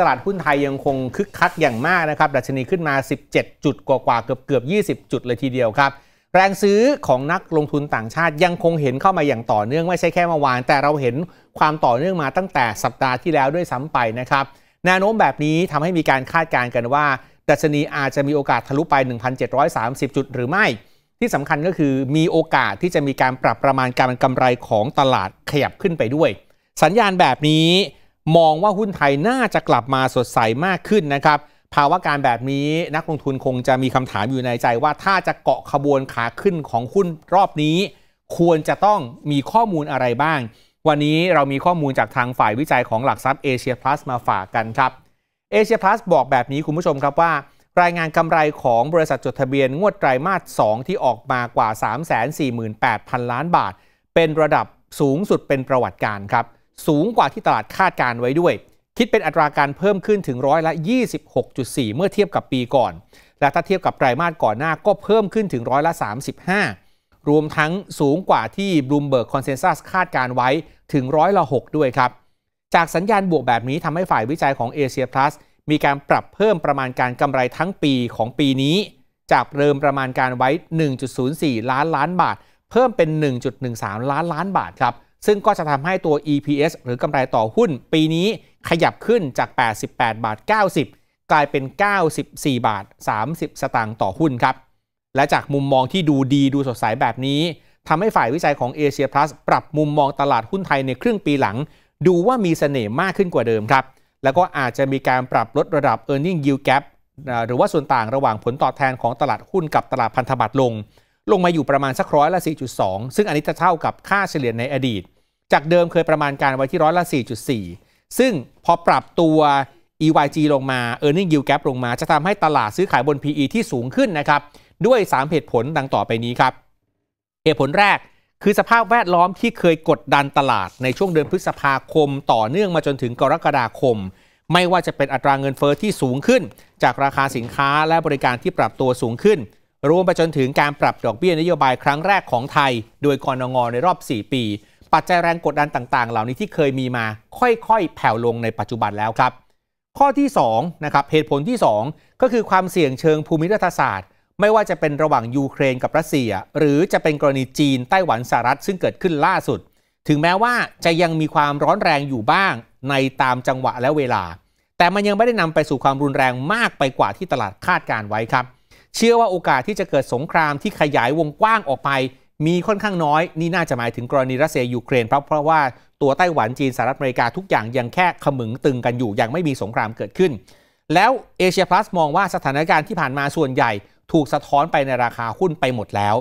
ตลาดหุ้นไทยยังคงคึกคักอย่างมากนะครับ ดัชนีขึ้นมา 17 จุดกว่าๆ เกือบเกือบ 20 จุดเลยทีเดียวครับ แรงซื้อของนักลงทุนต่างชาติยังคงเห็นเข้ามาอย่างต่อเนื่องไม่ใช่แค่เมื่อวาน แต่เราเห็นความต่อเนื่องมาตั้งแต่สัปดาห์ที่แล้วด้วยซ้ำไปนะครับ แนวโน้มแบบนี้ทำให้มีการคาดการณ์กันว่า ดัชนีอาจจะมีโอกาสทะลุไป 1,730 จุดหรือไม่ ที่สำคัญก็คือมีโอกาสที่จะมีการปรับประมาณการกำไรของตลาดขยับขึ้นไปด้วย สัญญาณแบบนี้มองว่าหุ้นไทยน่าจะกลับมาสดใสมากขึ้นนะครับ ภาวะการแบบนี้นักลงทุนคงจะมีคำถามอยู่ในใจว่าถ้าจะเกาะขบวนขาขึ้นของหุ้นรอบนี้ ควรจะต้องมีข้อมูลอะไรบ้าง วันนี้เรามีข้อมูลจากทางฝ่ายวิจัยของหลักทรัพย์เอเชียพลัสมาฝากกันครับเอเชียพลัสบอกแบบนี้คุณผู้ชมครับว่า รายงานกำไรของบริษัทจดทะเบียน งวดไตรมาส2ที่ออกมากว่า348,000ล้านบาท เป็นระดับสูงสุดเป็นประวัติการครับสูงกว่าที่ตลาดคาดการไว้ด้วย คิดเป็นอัตราการเพิ่มขึ้นถึงร้อยละ 26.4 เมื่อเทียบกับปีก่อน และถ้าเทียบกับไตรมาสก่อนหน้าก็เพิ่มขึ้นถึงร้อยละ 35 รวมทั้งสูงกว่าที่บลูเบิร์กคอนเซนแซสคาดการไว้ถึงร้อยละ 6 ด้วยครับ จากสัญญาณบวกแบบนี้ทำให้ฝ่ายวิจัยของ a เ i a Plus มีการปรับเพิ่มประมาณการกำไรทั้งปีของปีนี้ จากเริ่มประมาณการไว้ 1.04 ล้านล้านบาท เพิ่มเป็น 1.13 ล้านล้านบาทครับซึ่งก็จะทำให้ตัว EPS หรือกำไรต่อหุ้น ปีนี้ขยับขึ้นจาก 88 บาท 90 กลายเป็น 94 บาท 30 สตางค์ต่อหุ้นครับ และจากมุมมองที่ดูดีดูสดใสแบบนี้ทำให้ฝ่ายวิจัยของ Asia Plus ปรับมุมมองตลาดหุ้นไทยในครึ่งปีหลัง ดูว่ามีเสน่ห์มากขึ้นกว่าเดิมครับ แล้วก็อาจจะมีการปรับลดระดับ e a r n i n g yield gap หรือว่าส่วนต่างระหว่างผลตอบแทนของตลาดหุ้น กับตลาดพันธบัตรลงลงมาอยู่ประมาณสักร้อยละ 4.2 ซึ่งอันนี้จะเท่ากับค่าเฉลี่ยในอดีต จากเดิมเคยประมาณการไว้ที่ร้อยละ 4.4 ซึ่งพอปรับตัว EYG ลงมา e a r n i n g Yield Gap ลงมาจะทำให้ตลาดซื้อขายบน PE ที่สูงขึ้นนะครับ ด้วย 3 เหตุผลดังต่อไปนี้ครับเหตุผลแรกคือสภาพแวดล้อมที่เคยกดดันตลาดในช่วงเดือนพฤษภาคมต่อเนื่องมาจนถึงกรกฎาคม ไม่ว่าจะเป็นอัตราเงินเฟอ้อที่สูงขึ้น จากราคาสินค้าและบริการที่ปรับตัวสูงขึ้นรวมไปจนถึงการปรับดอกเบี้ยนโยบายครั้งแรกของไทย โดยกรงงในรอบ 4 ปี ปัจจัยแรงกดดันต่าง ๆ เหล่านี้ที่เคยมีมาค่อย ๆ แผ่วลงในปัจจุบันแล้วครับ ข้อที่2นะครับเหตุผลที่ 2 ก็คือความเสี่ยงเชิงภูมิรัฐศาสตร์ ไม่ว่าจะเป็นระหว่างยูเครนกับรัสเซีย หรือจะเป็นกรณีจีนไต้หวันสหรัฐซึ่งเกิดขึ้นล่าสุด ถึงแม้ว่าจะยังมีความร้อนแรงอยู่บ้าง ในตามจังหวะและเวลา แต่มันยังไม่ได้นำไปสู่ความรุนแรงมากไปกว่าที่ตลาดคาดการไว้ครับเชื่อว่าโอกาสที่จะเกิดสงครามที่ขยายวงกว้างออกไป มีค่อนข้างน้อย นี่น่าจะหมายถึงกรณีรัสเซียยูเครนเพราะเพราะว่าตัวไต้หวันจีนสหรัฐอเมริกาทุกอย่าง ยังแค่ขมึงตึงกันอยู่ยังไม่มีสงครามเกิดขึ้น แล้วเอเชียพลัสมองว่าสถานการณ์ที่ผ่านมาส่วนใหญ่ ถูกสะท้อนไปในราคาหุ้นไปหมดแล้ว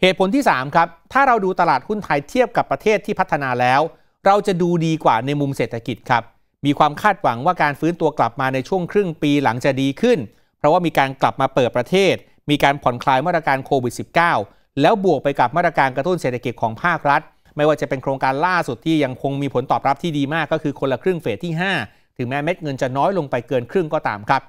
เหตุผลที่3ครับถ้าเราดูตลาดหุ้นไทยเทียบกับประเทศที่พัฒนาแล้ว เราจะดูดีกว่าในมุมเศรษฐกิจครับมีความคาดหวังว่าการฟื้นตัวกลับมาในช่วงครึ่งปีหลังจะดีขึ้นราะว่ามีการกลับมาเปิดประเทศ มีการผ่อนคลายมาตรการโควิด -19 แล้วบวกไปกับมาตรการกระตุ้นเศรษฐกิจของภาครัฐ ไม่ว่าจะเป็นโครงการล่าสุดที่ยังคงมีผลตอบรับที่ดีมาก ก็คือคนละครึ่งเฟสที่ 5 ถึงแม้เม็ดเงินจะน้อยลงไปเกินครึ่งก็ตามครับ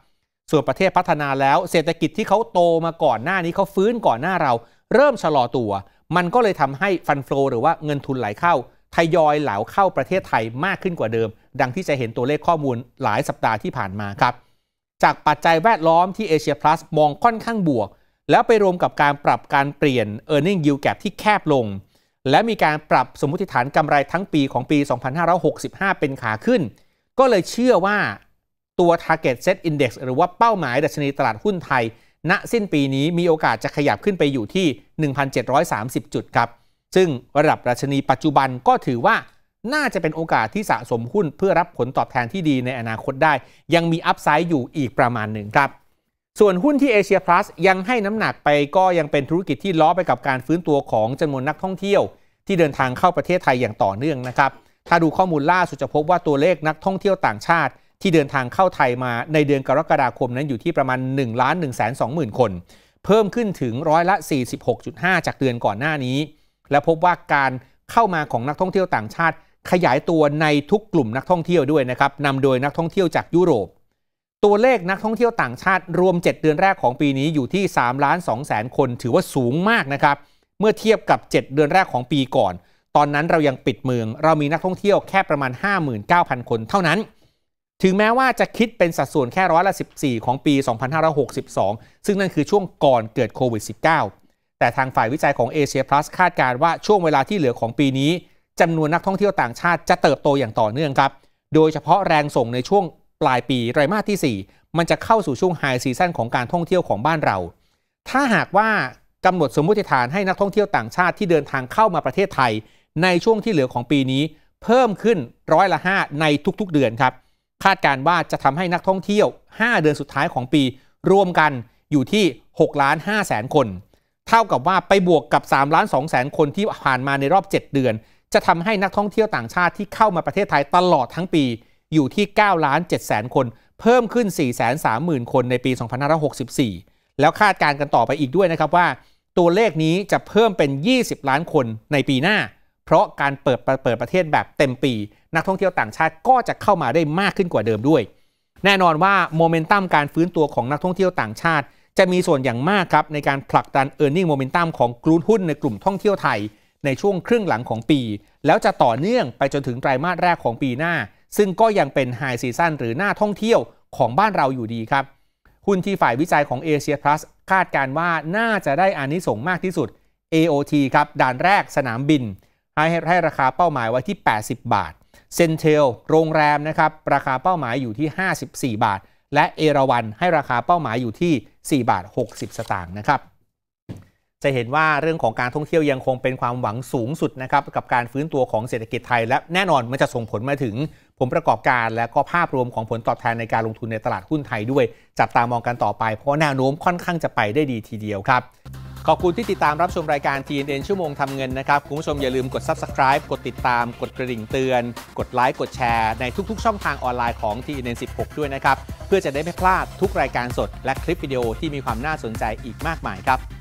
ส่วนประเทศพัฒนาแล้ว เศรษฐกิจที่เขาโตมาก่อนหน้านี้เขาฟื้นก่อนหน้าเรา เริ่มชะลอตัว มันก็เลยทำให้ฟันเฟลหรือว่าเงินทุนไหลเข้า ทยอยเหลาเข้าประเทศไทยมากขึ้นกว่าเดิม ดังที่จะเห็นตัวเลขข้อมูลหลายสัปดาห์ที่ผ่านมาครับจากปัจจัยแวดล้อมที่เอเชียพลัสมองค่อนข้างบวก แล้วไปรวมกับการปรับการเปลี่ยน e a r n i n g ็งยิวแก p ที่แคบลง และมีการปรับสมมติฐานกำไรทั้งปีของปี 2565 เป็นขาขึ้น ก็เลยเชื่อว่าตัว target set index หรือว่าเป้าหมายดัชนีตลาดหุ้นไทย ณสิ้นปีนี้มีโอกาสจะขยับขึ้นไปอยู่ที่ 1,730 จุดครับ ซึ่งระดับดัชนีปัจจุบันก็ถือว่าน่าจะเป็นโอกาสที่สะสมหุ้นเพื่อรับผลตอบแทนที่ดีในอนาคตได้ ยังมีอัพไซด์อยู่อีกประมาณหนึ่งครับ ส่วนหุ้นที่เอเชียพลัสยังให้น้ำหนักไปก็ยังเป็นธุรกิจที่ล้อไปกับการฟื้นตัวของจำนวนนักท่องเที่ยว ที่เดินทางเข้าประเทศไทยอย่างต่อเนื่องนะครับถ้าดูข้อมูลล่าสุดจะพบว่าตัวเลขนักท่องเที่ยวต่างชาติ ที่เดินทางเข้าไทยมา ในเดือนกรกฎาคมนั้นอยู่ที่ประมาณ1ล้าน1 2 0 0 0 0คน เพิ่มขึ้นถึงร้อยละ 46.5 จากเดือนก่อนหน้านี้ และพบว่าการเข้ามาของนักท่องเที่ยวต่างชาติขยายตัวในทุกกลุ่มนักท่องเที่ยวด้วยนะครับนำโดยนักท่องเที่ยวจากยุโรป ตัวเลขนักท่องเที่ยวต่างชาติรวม 7 เดือนแรกของปีนี้อยู่ที่3ล้าน2แสนคน ถือว่าสูงมากนะครับ เมื่อเทียบกับ 7 เดือนแรกของปีก่อน ตอนนั้นเรายังปิดเมือง เรามีนักท่องเที่ยวแค่ประมาณ 59,000 คนเท่านั้น ถึงแม้ว่าจะคิดเป็นสัดส่วนแค่ร้อยละ14ของปี2562ซึ่งนั่นคือช่วงก่อนเกิดโควิด -19 แต่ทางฝ่ายวิจัยของเอเชียพลัสคาดการว่าช่วงเวลาที่เหลือของปีนี้จำนวนนักท่องเที่ยวต่างชาติจะเติบโตอย่างต่อเนื่องครับ โดยเฉพาะแรงส่งในช่วงปลายปีไตรมาสที่ 4 มันจะเข้าสู่ช่วงไฮซีซั่นของการท่องเที่ยวของบ้านเรา ถ้าหากว่ากำหนดสมมติฐานให้นักท่องเที่ยวต่างชาติที่เดินทางเข้ามาประเทศไทย ในช่วงที่เหลือของปีนี้เพิ่มขึ้นร้อยละ 5 ในทุกๆเดือนครับ คาดการว่าจะทำให้นักท่องเที่ยว 5 เดือนสุดท้ายของปีรวมกันอยู่ที่6ล้าน5แสนคนเท่ากับว่าไปบวกกับ3ล้าน2แสนคนที่ผ่านมาในรอบ 7 เดือนจะทำให้นักท่องเที่ยวต่างชาติที่เข้ามาประเทศไทยตลอดทั้งปีอยู่ที่9ล้าน7แสนคน เพิ่มขึ้น 4 3 0 0 0 0 คนในปี2564 แล้วคาดการณ์กันต่อไปอีกด้วยนะครับว่า ตัวเลขนี้จะเพิ่มเป็น 20 ล้านคนในปีหน้า เพราะการเปิดเปิดประเทศแบบเต็มปี นักท่องเที่ยวต่างชาติก็จะเข้ามาได้มากขึ้นกว่าเดิมด้วย แน่นอนว่าโมเมนตัมการฟื้นตัวของนักท่องเที่ยวต่างชาติ จะมีส่วนอย่างมากครับในการผลักดัน e a r n i n g โมเมนตัมของกลุ่มหุ้นในกลุ่มท่องเที่ยวไทยในช่วงครึ่งหลังของปี แล้วจะต่อเนื่องไปจนถึงไตรมาสแรกของปีหน้า ซึ่งก็ยังเป็นไฮซีซันหรือหน้าท่องเที่ยวของบ้านเราอยู่ดีครับหุ้นที่ฝ่ายวิจัยของ a ชียพลัสคาดการว่าน่าจะได้อานิสงส์มากที่สุด AOT ครับด่านแรกสนามบิน ให้ให้ราคาเป้าหมายไว้ที่ 80 บาทเซนเทลโรงแรมนะครับราคาเป้าหมายอยู่ที่ 54 บาท และเอราวันให้ราคาเป้าหมายอยู่ที่4บาท60สตางค์นะครับจะเห็นว่าเรื่องของการท่องเที่ยวยังคงเป็นความหวังสูงสุดนะครับกับการฟื้นตัวของเศรษฐกิจไทยและแน่นอนมันจะส่งผลมาถึง ผมประกอบการและก็ภาพรวมของผลตอบแทนในการลงทุนในตลาดหุ้นไทยด้วย จับตามองกันต่อไปเพราะแนวโน้มค่อนข้างจะไปได้ดีทีเดียวครับ ขอบคุณที่ติดตามรับชมรายการ TNN ชั่วโมงทำเงินนะครับคุณผู้ชมอย่าลืมกด subscribe กดติดตามกดกระดิ่งเตือน กดไลค์กดแชร์ในทุก ๆ ช่องทางออนไลน์ของ TNN 16ด้วยนะครับเพื่อจะได้ไม่พลาดทุกรายการสดและคลิปวิดีโอที่มีความน่าสนใจอีกมากมายครับ